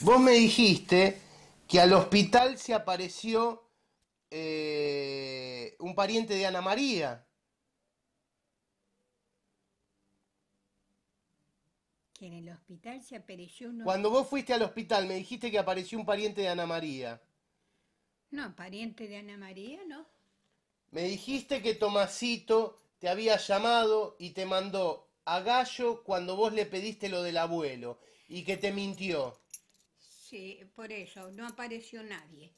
Vos me dijiste que al hospital se apareció eh, un pariente de Ana María. Que en el hospital se apareció uno... Cuando vos fuiste al hospital me dijiste que apareció un pariente de Ana María. No, pariente de Ana María, no. Me dijiste que Tomasito te había llamado y te mandó a Gallo cuando vos le pediste lo del abuelo y que te mintió. Sí, por eso, no apareció nadie.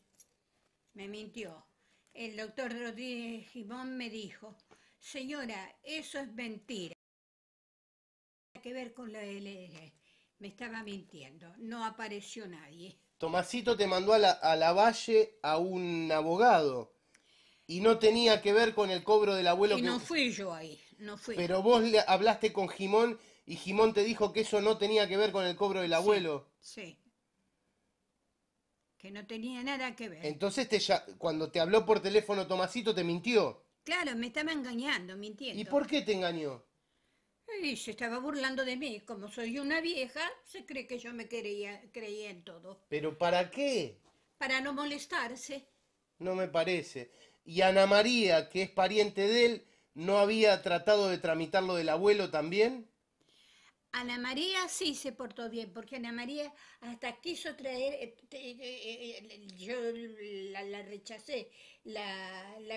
Me mintió. El doctor Rodríguez Gimón me dijo, señora, eso es mentira. No que ver con la LL. Me estaba mintiendo, no apareció nadie. Tomasito te mandó a la, a la valle a un abogado y no tenía que ver con el cobro del abuelo. Y no fui yo ahí, no fui. Pero vos le hablaste con Jimón y Jimón te dijo que eso no tenía que ver con el cobro del abuelo. sí que no tenía nada que ver. Entonces, cuando te habló por teléfono Tomasito, ¿te mintió? Claro, me estaba engañando, mintiendo. ¿Y por qué te engañó? se estaba burlando de mí. Como soy una vieja, se cree que yo me creía, creía en todo. ¿Pero para qué? Para no molestarse. No me parece. Y Ana María, que es pariente de él, ¿no había tratado de tramitar lo del abuelo también? Ana María sí se portó bien, porque Ana María hasta quiso traer, eh, eh, eh, yo la, rechacé.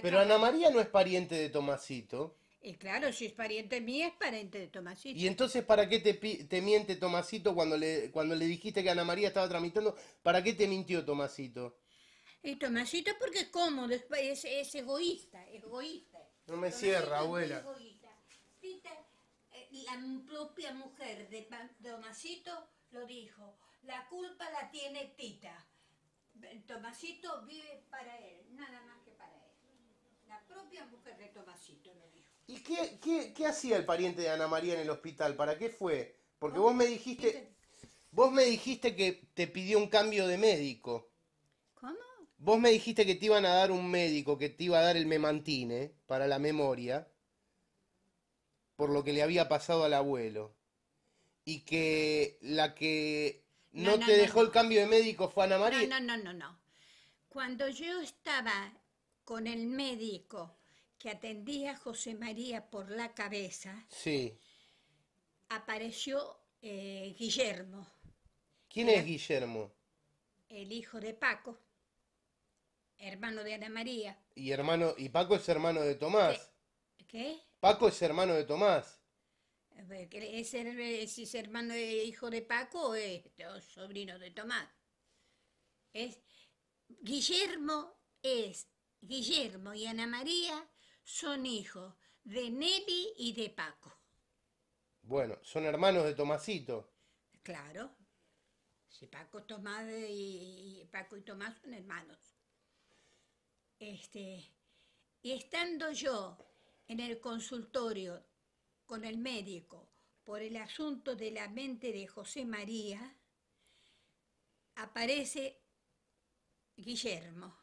Pero Ana María no es pariente de Tomasito. claro, si es pariente mía, es pariente de Tomasito. ¿Y entonces para qué te, te miente Tomasito cuando le, cuando le dijiste que Ana María estaba tramitando? ¿Para qué te mintió Tomasito? Y Tomasito porque es cómodo, es, es egoísta, No me cierra, abuela la propia mujer de Tomasito lo dijo, la culpa la tiene Tita. Tomasito vive para él, nada más que para él. La propia mujer de Tomasito lo dijo. ¿Y qué, hacía el pariente de Ana María en el hospital? ¿Para qué fue? Porque vos me dijiste... Vos me dijiste que te pidió un cambio de médico. ¿Cómo? Vos me dijiste que te iban a dar un médico, que te iba a dar el memantine para la memoria por lo que le había pasado al abuelo. Y que la que no, te dejó el cambio de médico fue Ana María. No, no, no, no. Cuando yo estaba con el médico que atendía a José María por la cabeza, sí. apareció eh, Guillermo. ¿Quién es Guillermo? El hijo de Paco, hermano de Ana María. Y hermano, y Paco es hermano de Tomás. ¿Qué? Paco es hermano de Tomás. ¿Es, es hermano de hijo de Paco o es sobrino de Tomás? Es, Guillermo es, Guillermo y Ana María son hijos de Nelly y de Paco. Bueno, son hermanos de Tomasito. Claro. Si Paco y, Paco y Tomás son hermanos. Este, y estando yo en el consultorio con el médico por el asunto de la mente de José María, aparece Guillermo.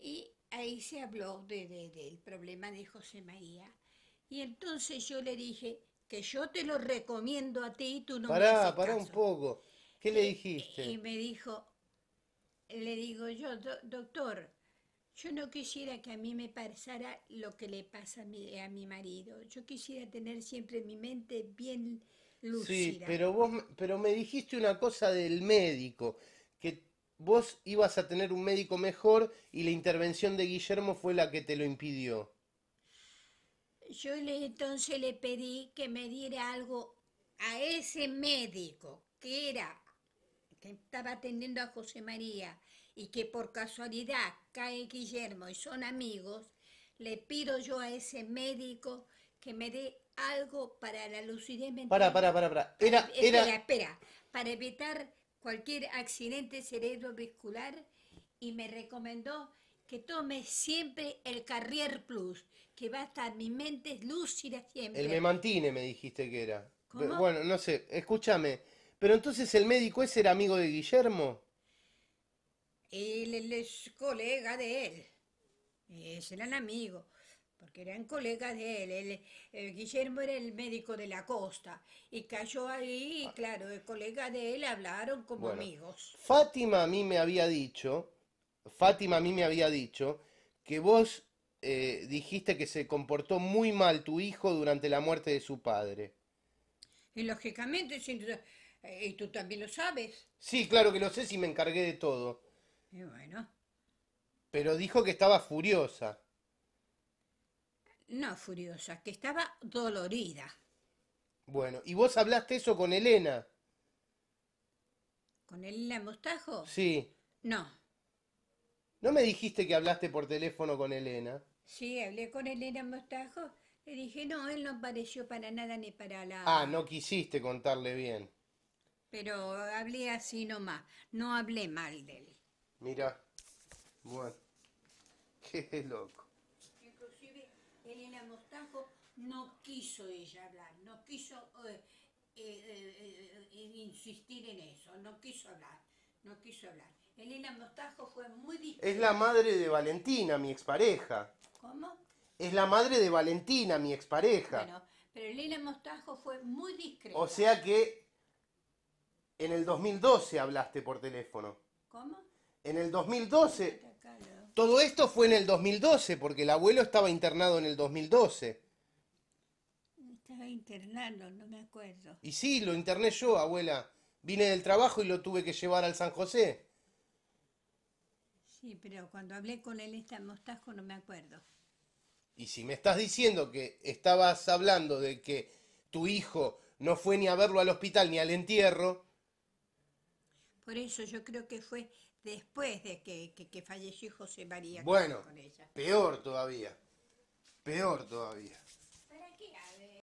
Y ahí se habló de, del problema de José María. Y entonces yo le dije que yo te lo recomiendo a ti y tú no pará, me Pará, un poco. ¿Qué le dijiste? Y me dijo, le digo yo, doctor, yo no quisiera que a mí me pasara lo que le pasa a mi, marido. Yo quisiera tener siempre mi mente bien lucida. Sí, pero vos pero me dijiste una cosa del médico, que vos ibas a tener un médico mejor y la intervención de Guillermo fue la que te lo impidió. Yo le, entonces le pedí que me diera algo a ese médico que era que estaba atendiendo a José María y que por casualidad cae Guillermo y son amigos, le pido yo a ese médico que me dé algo para la lucidez mental. Para, para, para, para. Era, Espera, para evitar cualquier accidente cerebrovascular y me recomendó que tome siempre el Carrier Plus, que va a estar mi mente lúcida siempre. El memantine me dijiste que era. Bueno, no sé, escúchame. Pero entonces el médico ese era amigo de Guillermo él es colega de él, Es amigos, el amigo, porque eran colegas de él. Eh, Guillermo era el médico de la costa y cayó ahí, y ah. claro, el colega de él hablaron como amigos. Fátima a mí me había dicho, Fátima a mí me había dicho que vos eh, dijiste que se comportó muy mal tu hijo durante la muerte de su padre. Y lógicamente, eh, y tú también lo sabes. Sí, claro que lo sé si me encargué de todo bueno. Pero dijo que estaba furiosa. No furiosa, que estaba dolorida. Bueno, ¿y vos hablaste eso con Elena? ¿Con Elena Mostajo? Sí. No. ¿No me dijiste que hablaste por teléfono con Elena? Sí, hablé con Elena Mostajo. Le dije, no, él no apareció para nada ni para la... Ah, no quisiste contarle bien. Pero hablé así nomás, no hablé mal de él. Mira, bueno, qué loco. Inclusive Elena Mostajo no quiso ella hablar, no quiso eh, eh, eh, insistir en eso, no quiso hablar, no quiso hablar. Elena Mostajo fue muy discreta. Es la madre de Valentina, mi expareja. ¿Cómo? Es la madre de Valentina, mi expareja. Bueno, pero Elena Mostajo fue muy discreta. O sea que en el 2012 hablaste por teléfono. ¿Cómo? En el 2012, todo esto fue en el 2012, porque el abuelo estaba internado en el 2012. Estaba internado, no me acuerdo. Y sí, lo interné yo, abuela. Vine del trabajo y lo tuve que llevar al San José. Sí, pero cuando hablé con él en mostasco no me acuerdo. Y si me estás diciendo que estabas hablando de que tu hijo no fue ni a verlo al hospital ni al entierro. Por eso yo creo que fue después de que, falleció José María. con ella. peor todavía, peor todavía.